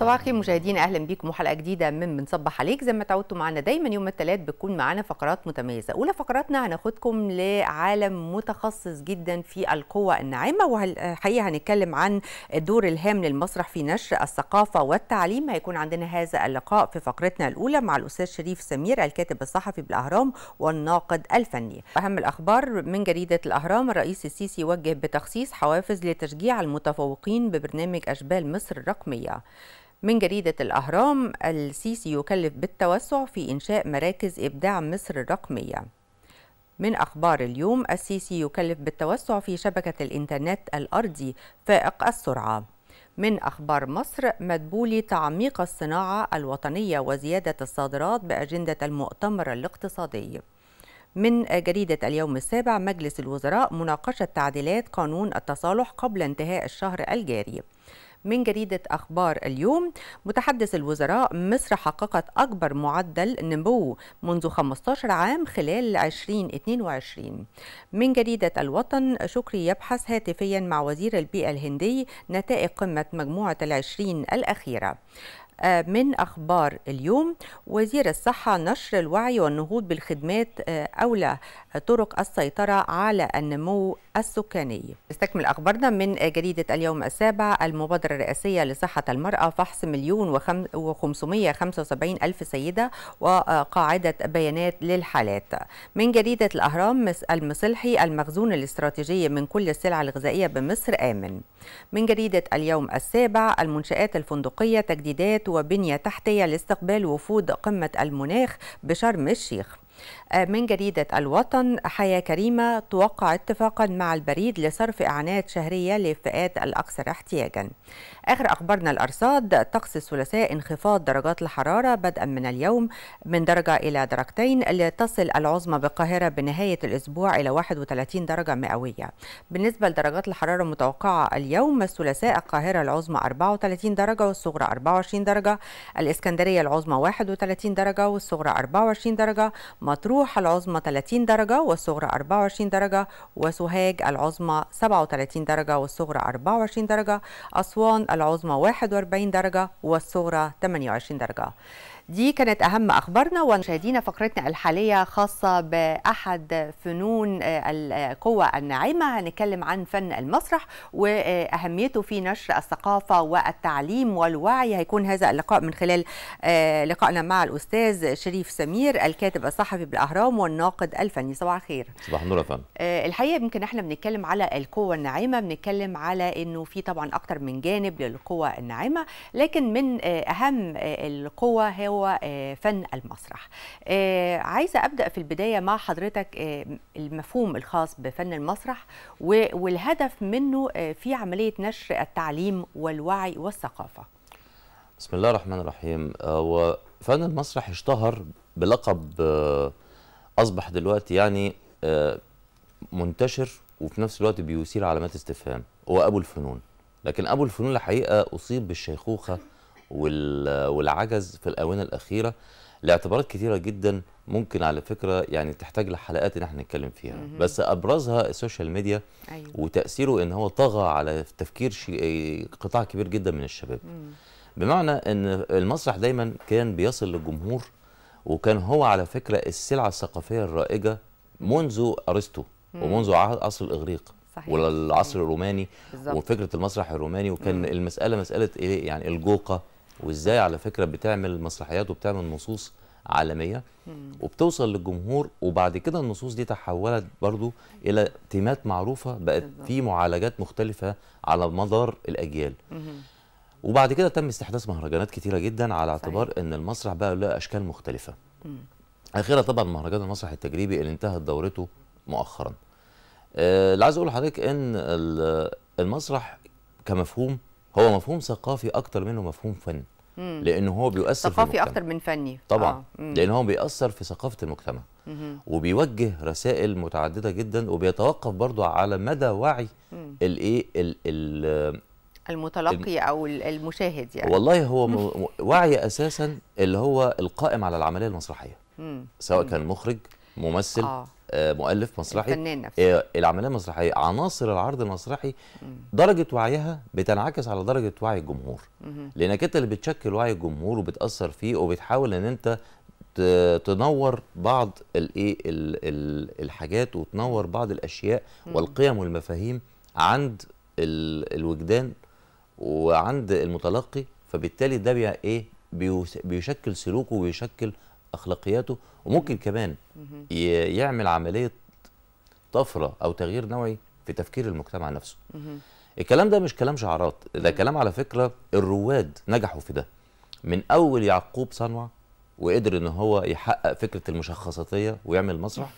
صباح الخير مشاهدينا اهلا بيكم وحلقه جديده من بنصبح عليك زي ما تعودتوا معانا دايما يوم الثلاث بتكون معانا فقرات متميزه اولى فقراتنا هناخدكم لعالم متخصص جدا في القوى الناعمه والحقيقه هنتكلم عن الدور الهام للمسرح في نشر الثقافه والتعليم هيكون عندنا هذا اللقاء في فقرتنا الاولى مع الاستاذ شريف سمير الكاتب الصحفي بالاهرام والناقد الفني اهم الاخبار من جريده الاهرام الرئيس السيسي وجه بتخصيص حوافز لتشجيع المتفوقين ببرنامج اشبال مصر الرقميه من جريدة الأهرام السيسي يكلف بالتوسع في إنشاء مراكز إبداع مصر الرقمية من أخبار اليوم السيسي يكلف بالتوسع في شبكة الإنترنت الأرضي فائق السرعة من أخبار مصر مدبولي تعميق الصناعة الوطنية وزيادة الصادرات بأجندة المؤتمر الاقتصادي من جريدة اليوم السابع مجلس الوزراء مناقشة تعديلات قانون التصالح قبل انتهاء الشهر الجاري من جريدة أخبار اليوم متحدث الوزراء مصر حققت أكبر معدل نمو منذ 15 عام خلال 2022 من جريدة الوطن شكري يبحث هاتفيا مع وزير البيئة الهندي نتائج قمة مجموعة العشرين الأخيرة آه، من أخبار اليوم وزير الصحة نشر الوعي والنهوض بالخدمات آه، أولى طرق السيطرة على النمو السكاني استكمل أخبارنا من آه، جريدة اليوم السابع المبادرة الرئاسية لصحة المرأة فحص مليون وخمسمية وسبعين ألف سيدة وقاعدة بيانات للحالات من جريدة الأهرام المصلحي المخزون الاستراتيجي من كل السلع الغذائية بمصر آمن من جريدة اليوم السابع المنشآت الفندقية تجديدات وبنية تحتية لاستقبال وفود قمة المناخ بشرم الشيخ آه، من جريدة الوطن حياة كريمة توقع اتفاقا مع البريد لصرف إعانات شهرية للفئات الأكثر احتياجا آخر أخبارنا الأرصاد طقس الثلاثاء انخفاض درجات الحرارة بدءا من اليوم من درجة إلى درجتين لتصل العظمى بالقاهرة بنهاية الأسبوع إلى 31 درجة مئوية بالنسبة لدرجات الحرارة المتوقعة اليوم الثلاثاء القاهرة العظمى 34 درجة والصغرى 24 درجة الإسكندرية العظمى 31 درجة والصغرى 24 درجة مطروح العظمى 30 درجة والصغرى 24 درجة وسوهاج العظمى 37 درجة والصغرى 24 درجة أسوان العظمى 41 درجة والصغرى 28 درجة دي كانت أهم أخبارنا ومشاهدينا فقرتنا الحالية خاصة بأحد فنون آه، القوة الناعمة هنتكلم عن فن المسرح وأهميته في نشر الثقافة والتعليم والوعي هيكون هذا اللقاء من خلال آه، لقائنا مع الأستاذ شريف سمير الكاتب الصحفي بالأهرام والناقد الفني صباح الخير صباح النور آه، الحقيقة يمكن احنا بنتكلم على القوة الناعمة بنتكلم على انه في طبعا أكتر من جانب للقوة الناعمة لكن من أهم القوة هو هو آه، فن المسرح آه، عايزة أبدأ في البداية مع حضرتك آه، المفهوم الخاص بفن المسرح والهدف منه في عملية نشر التعليم والوعي والثقافة بسم الله الرحمن الرحيم وفن المسرح اشتهر بلقب أصبح دلوقتي يعني منتشر وفي نفس الوقت بيثير علامات استفهام هو أبو الفنون لكن أبو الفنون الحقيقة أصيب بالشيخوخة والعجز في الاونه الاخيره لاعتبارات كثيره جدا ممكن على فكره يعني تحتاج لحلقات ان احنا نتكلم فيها مم. بس ابرزها السوشيال ميديا أيوة. وتاثيره ان هو طغى على تفكير قطاع كبير جدا من الشباب مم. بمعنى ان المسرح دايما كان بيصل للجمهور وكان هو على فكره السلعه الثقافيه الرائجه منذ ارسطو ومنذ عصر الاغريق صحيح. والعصر أيوه. الروماني بالزبط. وفكره المسرح الروماني وكان مم. المساله مساله ايه يعني الجوقه وازاي على فكره بتعمل مسرحيات وبتعمل نصوص عالميه وبتوصل للجمهور وبعد كده النصوص دي تحولت برضو الى تيمات معروفه بقت في معالجات مختلفه على مدار الاجيال وبعد كده تم استحداث مهرجانات كتيره جدا على اعتبار ان المسرح بقى له اشكال مختلفه اخيرا طبعا مهرجان المسرح التجريبي اللي انتهت دورته مؤخرا آه، اللي عايز اقول لحضرتك ان المسرح كمفهوم هو مفهوم ثقافي اكتر منه مفهوم فن لانه هو بيؤثر ثقافي اكتر من فني طبعا آه. لان هو بيأثر في ثقافه المجتمع مم. وبيوجه رسائل متعدده جدا وبيتوقف برضو على مدى وعي الايه المتلقي او المشاهد يعني والله هو وعي اساسا اللي هو القائم على العمليه المسرحيه مم. سواء مم. كان مخرج ممثل آه. مؤلف مسرحي الفنان نفسه آه، العمليه المسرحيه عناصر العرض المسرحي درجه وعيها بتنعكس على درجه وعي الجمهور لانك انت اللي بتشكل وعي الجمهور وبتاثر فيه وبتحاول ان انت تنور بعض الايه الحاجات وتنور بعض الاشياء والقيم والمفاهيم عند الوجدان وعند المتلقي فبالتالي ده ايه بيشكل سلوكه وبيشكل اخلاقياته وممكن كمان يعمل عمليه طفره او تغيير نوعي في تفكير المجتمع نفسه الكلام ده مش كلام شعارات ده كلام على فكره الرواد نجحوا في ده من اول يعقوب صنوع وقدر ان هو يحقق فكره المشخصاتيه ويعمل مسرح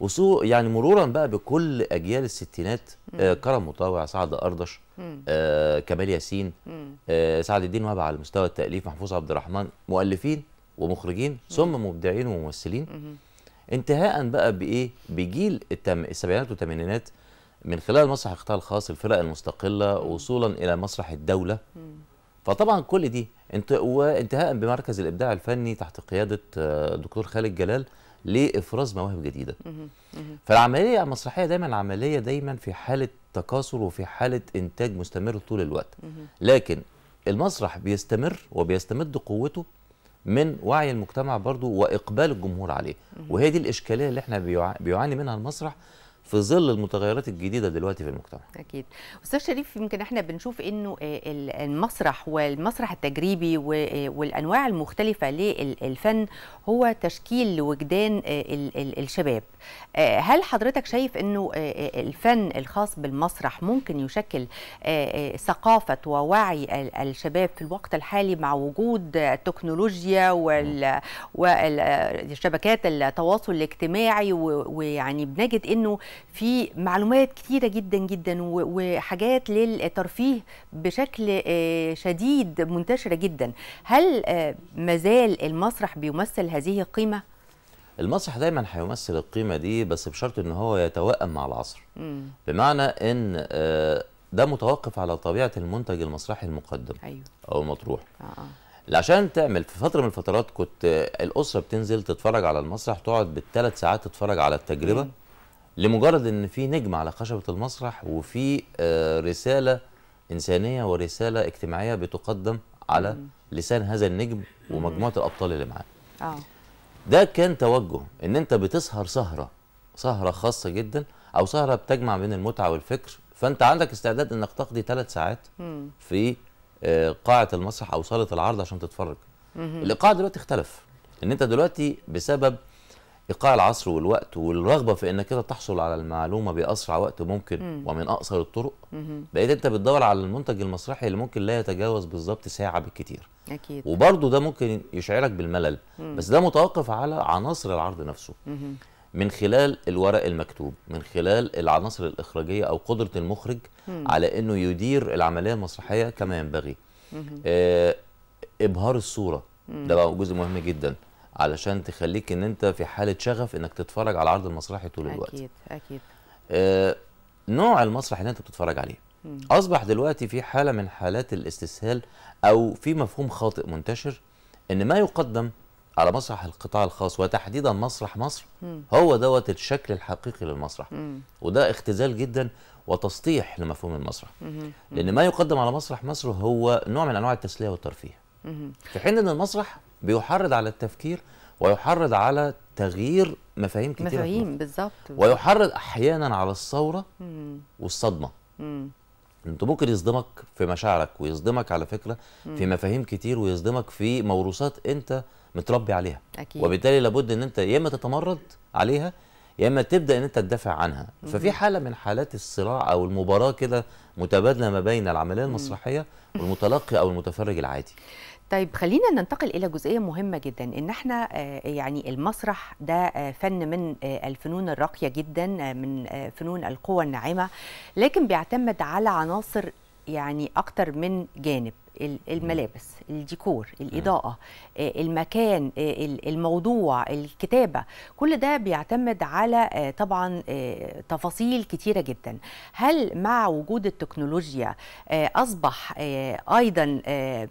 وسو يعني مرورا بقى بكل اجيال الستينات آه كرم مطاوع سعد اردش آه كمال ياسين آه سعد الدين وهب على مستوى التاليف محفوظ عبد الرحمن مؤلفين ومخرجين ثم مبدعين وممثلين انتهاء بقى بايه بجيل التم... السبعينات والثمانينات من خلال مسرح القطاع الخاص الفرق المستقله وصولا الى مسرح الدوله فطبعا كل دي انت وانتهاء بمركز الابداع الفني تحت قياده الدكتور آه، خالد جلال لافراز مواهب جديده فالعمليه المسرحيه دايما عمليه دايما في حاله تكاثر وفي حاله انتاج مستمر طول الوقت لكن المسرح بيستمر وبيستمد قوته من وعي المجتمع برضو واقبال الجمهور عليه وهي دي الاشكاليه اللي احنا بيعاني منها المسرح في ظل المتغيرات الجديده دلوقتي في المجتمع. اكيد. استاذ شريف يمكن احنا بنشوف انه آه، المسرح والمسرح التجريبي آه، والانواع المختلفه للفن هو تشكيل لوجدان آه، الشباب. هل حضرتك شايف انه الفن الخاص بالمسرح ممكن يشكل ثقافه ووعي الشباب في الوقت الحالي مع وجود التكنولوجيا والشبكات التواصل الاجتماعي ويعني بنجد انه في معلومات كتيره جدا جدا وحاجات للترفيه بشكل آه، شديد منتشره جدا هل آه، مازال المسرح بيمثل هذه القيمه المسرح دايما هيمثل القيمه دي بس بشرط ان هو يتوائم مع العصر م. بمعنى ان آه، ده متوقف على طبيعه المنتج المسرحي المقدم أيوه. او المطروح آه. عشان تعمل في فتره من الفترات كنت الاسره بتنزل تتفرج على المسرح تقعد بالثلاث ساعات تتفرج على التجربه م. لمجرد ان في نجم على خشبه المسرح وفي آه، رساله انسانيه ورساله اجتماعيه بتقدم على لسان هذا النجم ومجموعه الابطال اللي معاه اه ده كان توجه ان انت بتسهر سهره سهره خاصه جدا او سهره بتجمع بين المتعه والفكر فانت عندك استعداد انك تقضي ثلاث ساعات في آه، قاعه المسرح او صاله العرض عشان تتفرج الايقاع دلوقتي اختلف ان انت دلوقتي بسبب ايقاع العصر والوقت والرغبه في انك كده تحصل على المعلومه باسرع وقت ممكن مم. ومن اقصر الطرق مم. بقيت انت بتدور على المنتج المسرحي اللي ممكن لا يتجاوز بالظبط ساعه بالكتير اكيد وبرده ده ممكن يشعرك بالملل مم. بس ده متوقف على عناصر العرض نفسه مم. من خلال الورق المكتوب من خلال العناصر الاخراجيه او قدره المخرج مم. على انه يدير العمليه المسرحيه كما ينبغي آه ابهار الصوره مم. ده بقى جزء مهم جدا علشان تخليك ان انت في حاله شغف انك تتفرج على العرض المسرحي طول الوقت اكيد اكيد آه نوع المسرح اللي انت بتتفرج عليه مم. اصبح دلوقتي في حاله من حالات الاستسهال او في مفهوم خاطئ منتشر ان ما يقدم على مسرح القطاع الخاص وتحديدا مسرح مصر مم. هو دوت الشكل الحقيقي للمسرح مم. وده اختزال جدا وتسطيح لمفهوم المسرح مم. لان ما يقدم على مسرح مصر هو نوع من انواع التسليه والترفيه في حين ان المسرح بيحرض على التفكير ويحرض على تغيير مفاهيم كتير مفاهيم بالظبط ويحرض احيانا على الثوره والصدمه انت ممكن يصدمك في مشاعرك ويصدمك على فكره في مفاهيم كتير ويصدمك في موروثات انت متربي عليها أكيد. وبالتالي لابد ان انت يا اما تتمرد عليها يا اما تبدا ان انت تدافع عنها مم. ففي حاله من حالات الصراع او المباراه كده متبادله ما بين العمليه المسرحيه والمتلقي او المتفرج العادي طيب خلينا ننتقل الى جزئيه مهمه جدا ان احنا آه، يعني المسرح ده آه، فن من آه، الفنون الراقيه جدا من فنون القوى الناعمه لكن بيعتمد على عناصر يعني اكتر من جانب الملابس الديكور الاضاءه آه، المكان آه، الموضوع الكتابه كل ده بيعتمد على آه، طبعا تفاصيل كتيره جدا هل مع وجود التكنولوجيا اصبح ايضا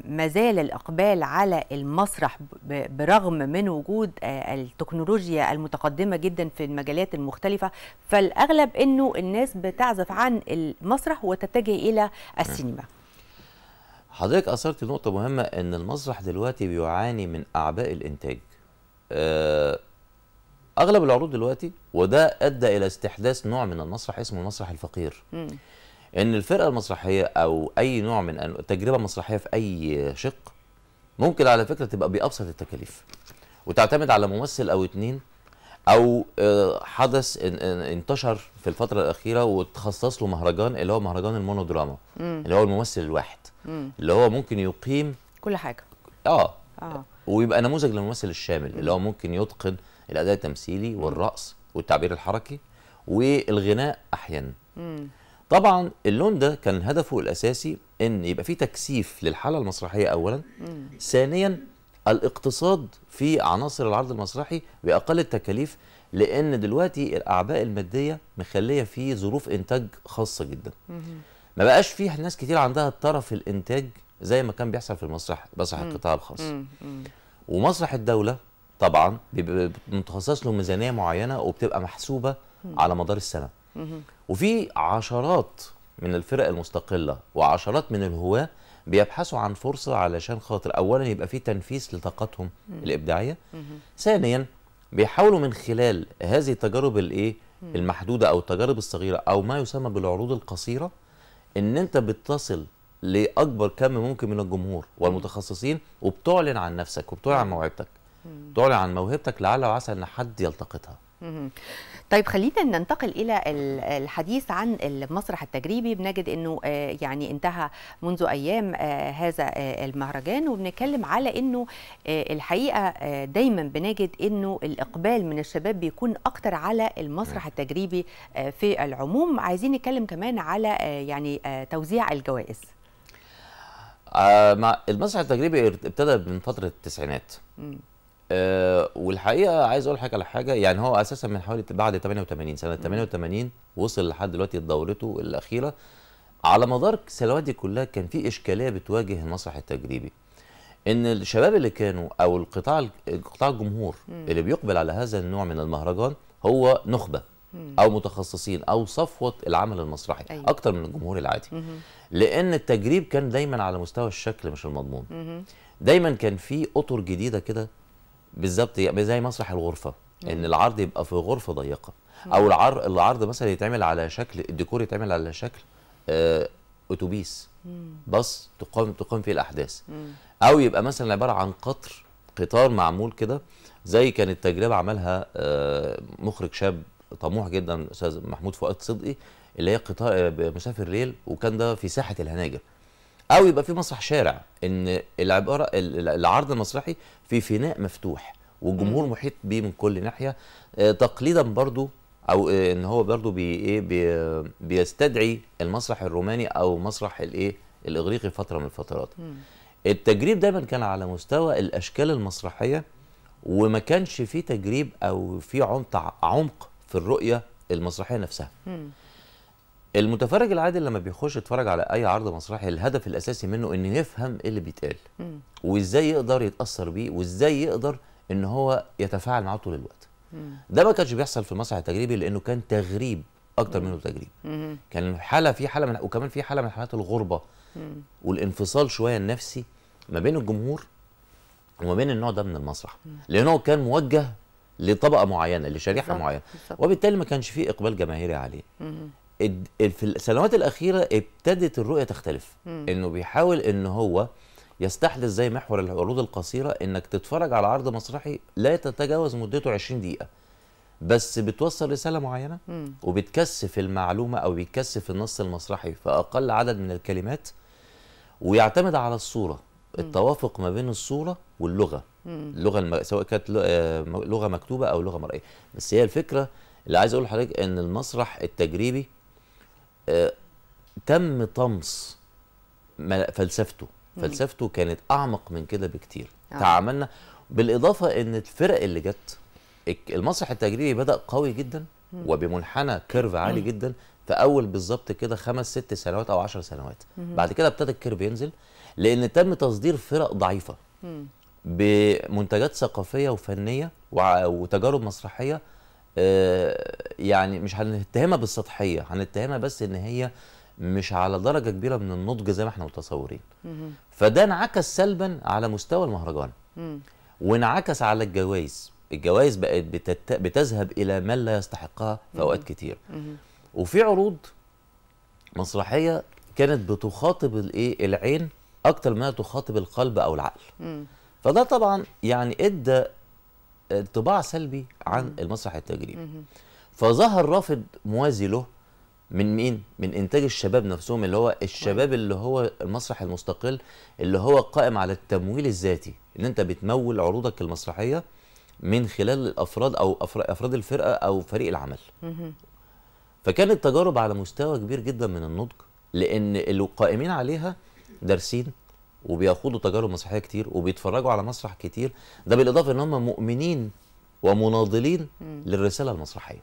ما زال الاقبال على المسرح برغم من وجود التكنولوجيا المتقدمه جدا في المجالات المختلفه فالاغلب انه الناس بتعزف عن المسرح وتتجه الى السينما حضرتك اثرت نقطه مهمه ان المسرح دلوقتي بيعاني من اعباء الانتاج آه، اغلب العروض دلوقتي وده ادى الى استحداث نوع من المسرح اسمه المسرح الفقير م. ان الفرقه المسرحيه او اي نوع من تجربه مسرحيه في اي شق ممكن على فكره تبقى بابسط التكاليف وتعتمد على ممثل او اتنين او آه، حدث انتشر في الفتره الاخيره وتخصص له مهرجان اللي هو مهرجان المونودراما اللي هو الممثل الواحد مم. اللي هو ممكن يقيم كل حاجه اه اه ويبقى نموذج للممثل الشامل اللي هو ممكن يتقن الاداء التمثيلي والرقص والتعبير الحركي والغناء احيانا طبعا اللون ده كان هدفه الاساسي ان يبقى فيه تكثيف للحاله المسرحيه اولا ثانيا الاقتصاد في عناصر العرض المسرحي باقل التكاليف لان دلوقتي الاعباء الماديه مخليه في ظروف انتاج خاصه جدا مم. ما بقاش فيه ناس كتير عندها الطرف الانتاج زي ما كان بيحصل في المسرح مسرح القطاع الخاص ومسرح الدوله طبعا متخصص له ميزانيه معينه وبتبقى محسوبه مم. على مدار السنه مم. وفي عشرات من الفرق المستقله وعشرات من الهواه بيبحثوا عن فرصه علشان خاطر اولا يبقى في تنفيس لطاقتهم الابداعيه مم. ثانيا بيحاولوا من خلال هذه التجارب الايه المحدوده او التجارب الصغيره او ما يسمى بالعروض القصيره ان انت بتصل لاكبر كم ممكن من الجمهور والمتخصصين وبتعلن عن نفسك وبتعلن عن موهبتك بتعلن عن موهبتك لعل وعسى ان حد يلتقطها طيب خلينا ننتقل الى الحديث عن المسرح التجريبي بنجد انه آه، يعني انتهى منذ ايام آه، هذا آه، المهرجان وبنتكلم على انه الحقيقه دايما بنجد انه الاقبال من الشباب بيكون اكتر على المسرح التجريبي في العموم عايزين نتكلم كمان على يعني توزيع الجوائز المسرح التجريبي ابتدى من فتره التسعينات آه، والحقيقه عايز اقول لحضرتك على حاجه يعني هو اساسا من حوالي بعد 88 سنه 88 وصل لحد دلوقتي دورته الاخيره على مدار السنوات دي كلها كان في اشكاليه بتواجه المسرح التجريبي ان الشباب اللي كانوا او القطاع قطاع الجمهور مم. اللي بيقبل على هذا النوع من المهرجان هو نخبه مم. او متخصصين او صفوه العمل المسرحي أيوة. اكتر من الجمهور العادي مم. لان التجريب كان دايما على مستوى الشكل مش المضمون مم. دايما كان في اطر جديده كده بالظبط زي مسرح الغرفه ان العرض يبقى في غرفه ضيقه او العرض العرض مثلا يتعمل على شكل الديكور يتعمل على شكل آه، اتوبيس باص تقام تقام فيه الاحداث او يبقى مثلا عباره عن قطر قطار معمول كده زي كانت تجربه عملها آه، مخرج شاب طموح جدا استاذ محمود فؤاد صدقي اللي هي قطار مسافر ريل وكان ده في ساحه الهناجر او يبقى في مسرح شارع ان العباره العرض المسرحي في فناء مفتوح والجمهور محيط بيه من كل ناحيه آه، تقليدا برضو او آه، ان هو برضو بي ايه بي بيستدعي المسرح الروماني او مسرح الايه الاغريقي فتره من الفترات التجريب دايما كان على مستوى الاشكال المسرحيه وما كانش في تجريب او في عمق في الرؤيه المسرحيه نفسها المتفرج العادي لما بيخش يتفرج على اي عرض مسرحي الهدف الاساسي منه انه يفهم ايه اللي بيتقال وازاي يقدر يتاثر بيه وازاي يقدر ان هو يتفاعل معاه طول الوقت ده ما كانش بيحصل في المسرح التجريبي لانه كان تغريب اكتر منه تجريب كان حاله في حاله من وكمان في حاله من حالات الغربه والانفصال شويه النفسي ما بين الجمهور وما بين النوع ده من المسرح لانه كان موجه لطبقه معينه لشريحه معينه وبالتالي ما كانش فيه اقبال جماهيري عليه في السنوات الاخيره ابتدت الرؤيه تختلف مم. انه بيحاول ان هو يستحدث زي محور العروض القصيره انك تتفرج على عرض مسرحي لا تتجاوز مدته 20 دقيقه بس بتوصل رساله معينه مم. وبتكثف المعلومه او بيكثف النص المسرحي في اقل عدد من الكلمات ويعتمد على الصوره التوافق ما بين الصوره واللغه اللغه الم... سواء كانت لغه مكتوبه او لغه مرئيه بس هي الفكره اللي عايز اقول لحضرتك ان المسرح التجريبي تم طمس فلسفته فلسفته كانت اعمق من كده بكتير آه. تعاملنا بالاضافه ان الفرق اللي جت المسرح التجريبي بدا قوي جدا وبمنحنى كيرف عالي جدا في اول بالظبط كده خمس ست سنوات او عشر سنوات بعد كده ابتدى الكيرف ينزل لان تم تصدير فرق ضعيفه بمنتجات ثقافيه وفنيه وتجارب مسرحيه آه، يعني مش هنتهمها بالسطحيه هنتهمها بس ان هي مش على درجه كبيره من النضج زي ما احنا متصورين فده انعكس سلبا على مستوى المهرجان وانعكس على الجوائز الجوائز بقت بتت... بتذهب الى من لا يستحقها في اوقات كتير وفي عروض مسرحيه كانت بتخاطب الايه العين اكتر ما تخاطب القلب او العقل فده طبعا يعني ادى انطباع سلبي عن مم. المسرح التجريبي مم. فظهر رافد موازي له من مين؟ من انتاج الشباب نفسهم اللي هو الشباب اللي هو المسرح المستقل اللي هو قائم على التمويل الذاتي ان انت بتمول عروضك المسرحيه من خلال الافراد او افراد الفرقه او فريق العمل. فكانت تجارب على مستوى كبير جدا من النضج لان القائمين عليها دارسين وبيخوضوا تجارب مسرحيه كتير وبيتفرجوا على مسرح كتير ده بالاضافه ان هم مؤمنين ومناضلين للرساله المسرحيه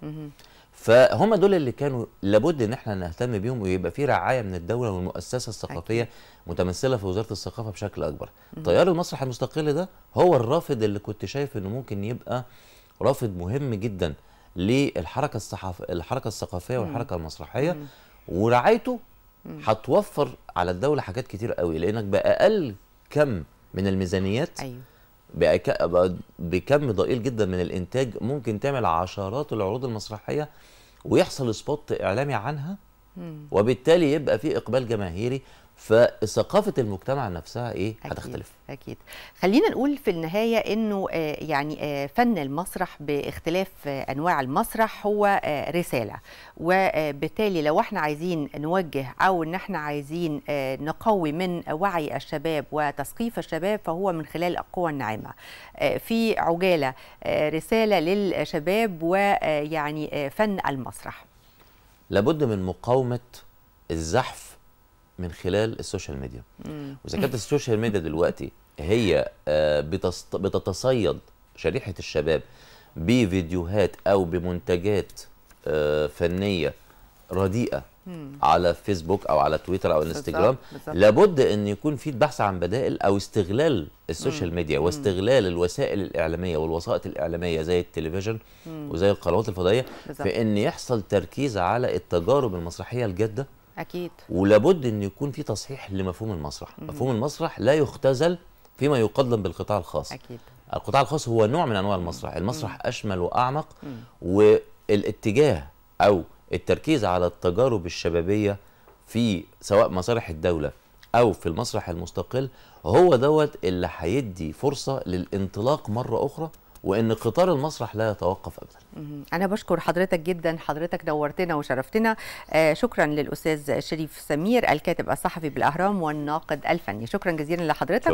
فهم دول اللي كانوا لابد ان احنا نهتم بيهم ويبقى في رعايه من الدوله والمؤسسه الثقافيه متمثله في وزاره الثقافه بشكل اكبر. تيار المسرح المستقل ده هو الرافد اللي كنت شايف انه ممكن يبقى رافد مهم جدا للحركه الصحف الحركه الثقافيه والحركه المسرحيه ورعايته هتوفر على الدوله حاجات كتير قوي لانك باقل كم من الميزانيات ايوه بكم ضئيل جدا من الانتاج ممكن تعمل عشرات العروض المسرحيه ويحصل سبوت اعلامي عنها وبالتالي يبقى في اقبال جماهيري فثقافه المجتمع نفسها ايه أكيد هتختلف اكيد خلينا نقول في النهايه انه آه، يعني آه، فن المسرح باختلاف آه، انواع المسرح هو رساله وبالتالي لو احنا عايزين نوجه او ان احنا عايزين نقوي من وعي الشباب وتثقيف الشباب فهو من خلال القوى الناعمه في عجاله رساله للشباب ويعني فن المسرح لابد من مقاومه الزحف من خلال السوشيال ميديا واذا كانت السوشيال ميديا دلوقتي هي آه، بتتصيد شريحه الشباب بفيديوهات او بمنتجات آه، فنيه رديئه على فيسبوك او على تويتر او انستجرام لابد ان يكون في بحث عن بدائل او استغلال السوشيال ميديا واستغلال الوسائل الاعلاميه والوسائط الاعلاميه زي التلفزيون وزي القنوات الفضائيه في ان يحصل تركيز على التجارب المسرحيه الجاده اكيد ولابد ان يكون في تصحيح لمفهوم المسرح مم. مفهوم المسرح لا يختزل فيما يقدم بالقطاع الخاص اكيد القطاع الخاص هو نوع من انواع المسرح المسرح مم. اشمل واعمق مم. والاتجاه او التركيز على التجارب الشبابيه في سواء مسارح الدوله او في المسرح المستقل هو دوت اللي هيدي فرصه للانطلاق مره اخرى وان قطار المسرح لا يتوقف ابدا انا بشكر حضرتك جدا حضرتك نورتنا وشرفتنا آه، شكرا للاستاذ شريف سمير الكاتب الصحفي بالاهرام والناقد الفني شكرا جزيلا لحضرتك